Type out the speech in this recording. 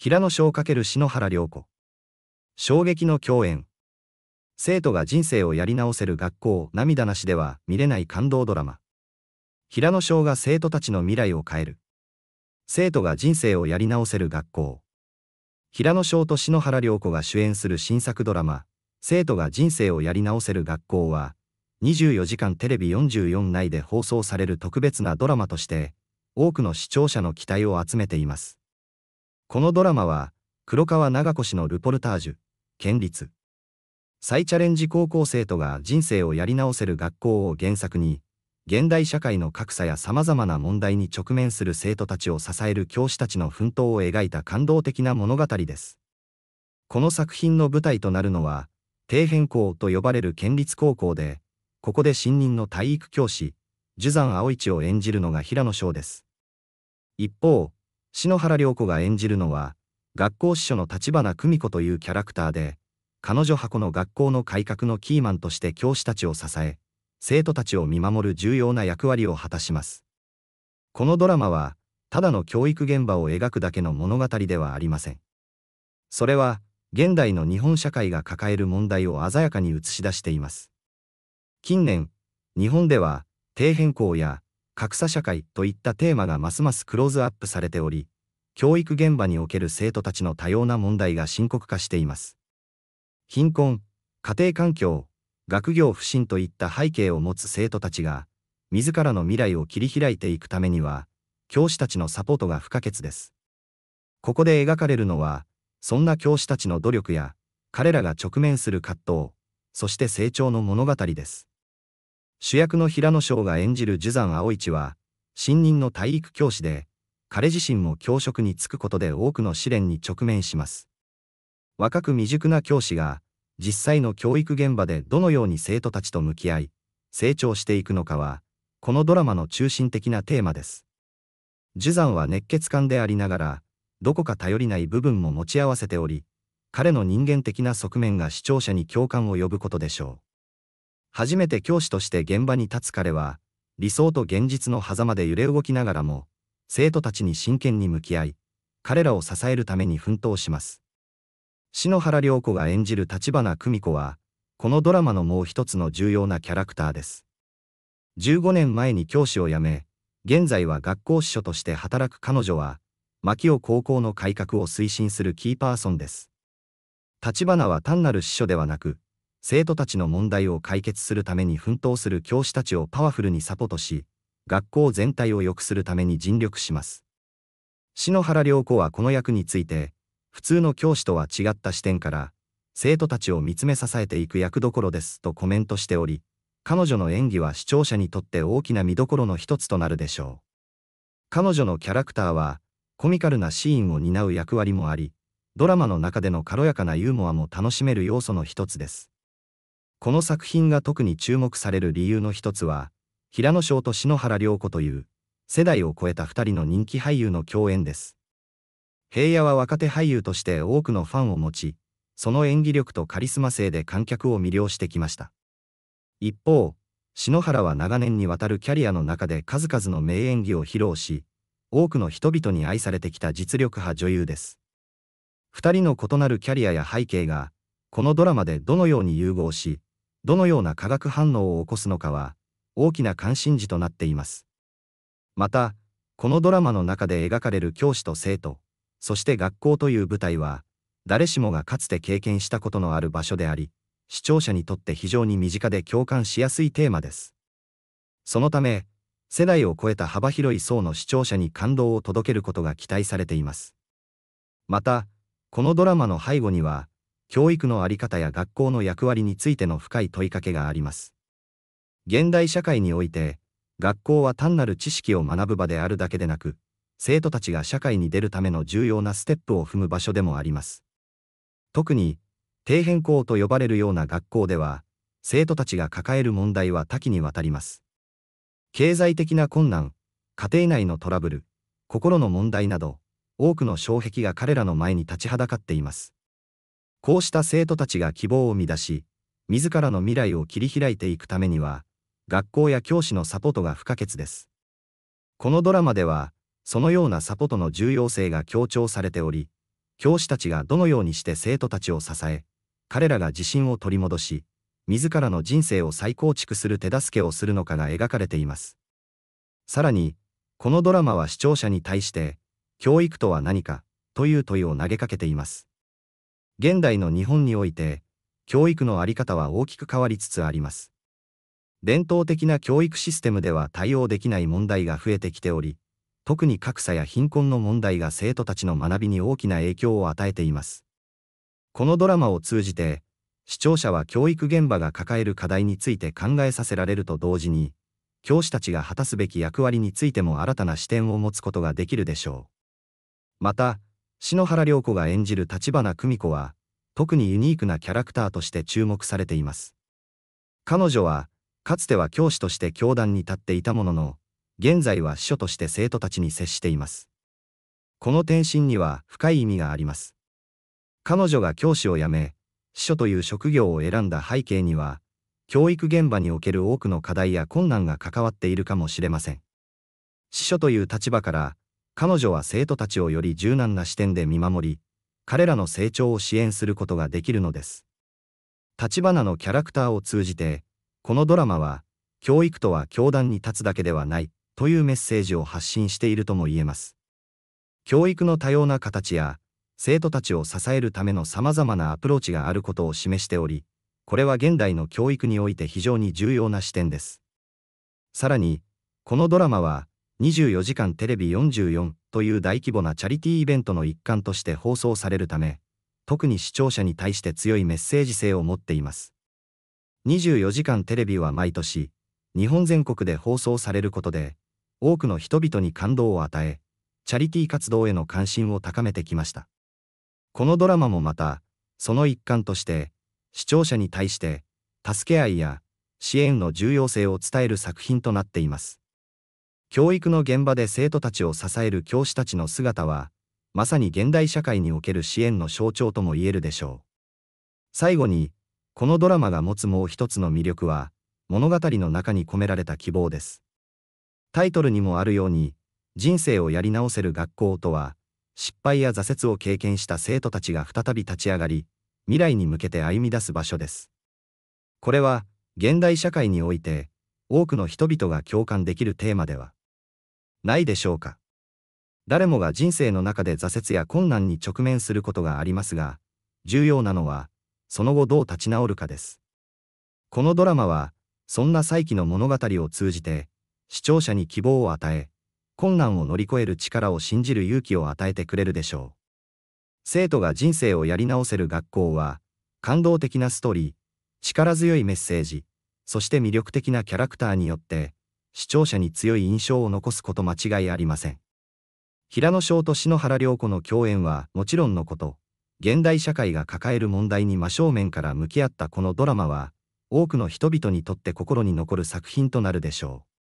平野翔×篠原涼子。衝撃の共演。生徒が人生をやり直せる学校涙なしでは見れない感動ドラマ。平野翔が生徒たちの未来を変える。生徒が人生をやり直せる学校。平野翔と篠原涼子が主演する新作ドラマ、生徒が人生をやり直せる学校は、24時間テレビ44内で放送される特別なドラマとして、多くの視聴者の期待を集めています。このドラマは、黒川長子氏のルポルタージュ、県立。再チャレンジ高校生とが人生をやり直せる学校を原作に、現代社会の格差や様々な問題に直面する生徒たちを支える教師たちの奮闘を描いた感動的な物語です。この作品の舞台となるのは、底辺校と呼ばれる県立高校で、ここで新任の体育教師、寿山青一を演じるのが平野翔です。一方、篠原涼子が演じるのは、学校司書の立花久美子というキャラクターで、彼女箱の学校の改革のキーマンとして教師たちを支え、生徒たちを見守る重要な役割を果たします。このドラマは、ただの教育現場を描くだけの物語ではありません。それは、現代の日本社会が抱える問題を鮮やかに映し出しています。近年、日本では、底辺校や格差社会といったテーマがますますクローズアップされており、教育現場における生徒たちの多様な問題が深刻化しています。貧困、家庭環境、学業不振といった背景を持つ生徒たちが、自らの未来を切り開いていくためには、教師たちのサポートが不可欠です。ここで描かれるのは、そんな教師たちの努力や、彼らが直面する葛藤、そして成長の物語です。主役の平野翔が演じる樹山青市は、新任の体育教師で、彼自身も教職に就くことで多くの試練に直面します。若く未熟な教師が、実際の教育現場でどのように生徒たちと向き合い、成長していくのかは、このドラマの中心的なテーマです。樹山は熱血漢でありながら、どこか頼りない部分も持ち合わせており、彼の人間的な側面が視聴者に共感を呼ぶことでしょう。初めて教師として現場に立つ彼は、理想と現実の狭間で揺れ動きながらも、生徒たちに真剣に向き合い、彼らを支えるために奮闘します。篠原涼子が演じる立花久美子は、このドラマのもう一つの重要なキャラクターです。15年前に教師を辞め、現在は学校司書として働く彼女は、牧尾高校の改革を推進するキーパーソンです。立花は単なる司書ではなく、生徒たちの問題を解決するために奮闘する教師たちをパワフルにサポートし、学校全体を良くするために尽力します。篠原良子はこの役について、普通の教師とは違った視点から、生徒たちを見つめ支えていく役どころですとコメントしており、彼女の演技は視聴者にとって大きな見どころの一つとなるでしょう。彼女のキャラクターは、コミカルなシーンを担う役割もあり、ドラマの中での軽やかなユーモアも楽しめる要素の一つです。この作品が特に注目される理由の一つは、平野翔と篠原涼子という、世代を超えた2人の人気俳優の共演です。平野は若手俳優として多くのファンを持ち、その演技力とカリスマ性で観客を魅了してきました。一方、篠原は長年にわたるキャリアの中で数々の名演技を披露し、多くの人々に愛されてきた実力派女優です。2人の異なるキャリアや背景が、このドラマでどのように融合し、どのような化学反応を起こすのかは大きな関心事となっています。また、このドラマの中で描かれる教師と生徒、そして学校という舞台は、誰しもがかつて経験したことのある場所であり、視聴者にとって非常に身近で共感しやすいテーマです。そのため、世代を超えた幅広い層の視聴者に感動を届けることが期待されています。また、このドラマの背後には、教育のあり方や学校の役割についての深い問いかけがあります。現代社会において、学校は単なる知識を学ぶ場であるだけでなく、生徒たちが社会に出るための重要なステップを踏む場所でもあります。特に、底辺校と呼ばれるような学校では、生徒たちが抱える問題は多岐にわたります。経済的な困難、家庭内のトラブル、心の問題など、多くの障壁が彼らの前に立ちはだかっています。こうした生徒たちが希望を生み出し、自らの未来を切り開いていくためには、学校や教師のサポートが不可欠です。このドラマでは、そのようなサポートの重要性が強調されており、教師たちがどのようにして生徒たちを支え、彼らが自信を取り戻し、自らの人生を再構築する手助けをするのかが描かれています。さらに、このドラマは視聴者に対して、教育とは何かという問いを投げかけています。現代の日本において、教育のあり方は大きく変わりつつあります。伝統的な教育システムでは対応できない問題が増えてきており、特に格差や貧困の問題が生徒たちの学びに大きな影響を与えています。このドラマを通じて、視聴者は教育現場が抱える課題について考えさせられると同時に、教師たちが果たすべき役割についても新たな視点を持つことができるでしょう。また、篠原涼子が演じる立花久美子は、特にユニークなキャラクターとして注目されています。彼女は、かつては教師として教壇に立っていたものの、現在は秘書として生徒たちに接しています。この転身には深い意味があります。彼女が教師を辞め、秘書という職業を選んだ背景には、教育現場における多くの課題や困難が関わっているかもしれません。秘書という立場から、彼女は生徒たちをより柔軟な視点で見守り、彼らの成長を支援することができるのです。立花のキャラクターを通じて、このドラマは、教育とは教壇に立つだけではない、というメッセージを発信しているとも言えます。教育の多様な形や、生徒たちを支えるための様々なアプローチがあることを示しており、これは現代の教育において非常に重要な視点です。さらに、このドラマは、24時間テレビ44という大規模なチャリティーイベントの一環として放送されるため、特に視聴者に対して強いメッセージ性を持っています。24時間テレビは毎年、日本全国で放送されることで、多くの人々に感動を与え、チャリティー活動への関心を高めてきました。このドラマもまた、その一環として、視聴者に対して、助け合いや支援の重要性を伝える作品となっています。教育の現場で生徒たちを支える教師たちの姿は、まさに現代社会における支援の象徴とも言えるでしょう。最後に、このドラマが持つもう一つの魅力は、物語の中に込められた希望です。タイトルにもあるように、人生をやり直せる学校とは、失敗や挫折を経験した生徒たちが再び立ち上がり、未来に向けて歩み出す場所です。これは、現代社会において、多くの人々が共感できるテーマでは、ないでしょうか。誰もが人生の中で挫折や困難に直面することがありますが、重要なのは、その後どう立ち直るかです。このドラマは、そんな再起の物語を通じて、視聴者に希望を与え、困難を乗り越える力を信じる勇気を与えてくれるでしょう。生徒が人生をやり直せる学校は、感動的なストーリー、力強いメッセージ、そして魅力的なキャラクターによって、視聴者に強い印象を残すこと間違いありません。平野翔と篠原涼子の共演はもちろんのこと、現代社会が抱える問題に真正面から向き合ったこのドラマは、多くの人々にとって心に残る作品となるでしょう。